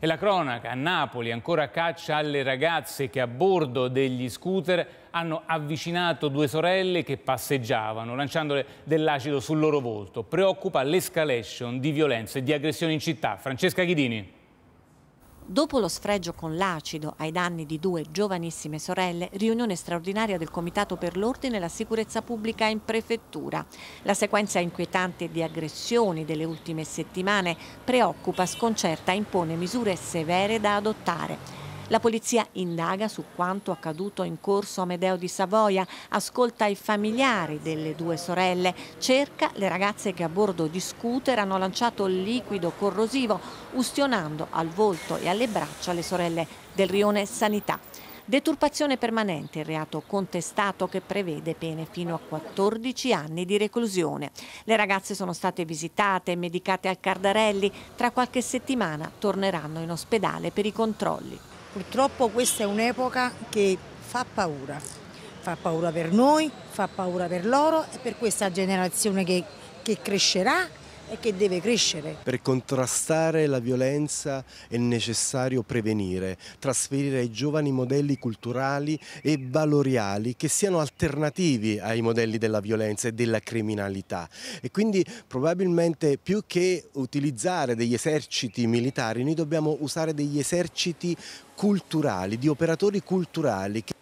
E la cronaca, a Napoli ancora caccia alle ragazze che a bordo degli scooter hanno avvicinato due sorelle che passeggiavano, lanciandole dell'acido sul loro volto. Preoccupa l'escalation di violenze e di aggressioni in città. Francesca Ghidini. Dopo lo sfregio con l'acido ai danni di due giovanissime sorelle, riunione straordinaria del Comitato per l'Ordine e la Sicurezza Pubblica in Prefettura. La sequenza inquietante di aggressioni delle ultime settimane preoccupa, sconcerta e impone misure severe da adottare. La polizia indaga su quanto accaduto in corso Amedeo di Savoia, ascolta i familiari delle due sorelle, cerca le ragazze che a bordo di scooter hanno lanciato liquido corrosivo, ustionando al volto e alle braccia le sorelle del rione Sanità. Deturpazione permanente, il reato contestato che prevede pene fino a 14 anni di reclusione. Le ragazze sono state visitate e medicate al Cardarelli, tra qualche settimana torneranno in ospedale per i controlli. Purtroppo questa è un'epoca che fa paura, fa paura per noi, fa paura per loro e per questa generazione che, che crescerà e che deve crescere. Per contrastare la violenza è necessario prevenire, trasferire ai giovani modelli culturali e valoriali che siano alternativi ai modelli della violenza e della criminalità e quindi probabilmente più che utilizzare degli eserciti militari noi dobbiamo usare degli eserciti culturali, di operatori culturali Che...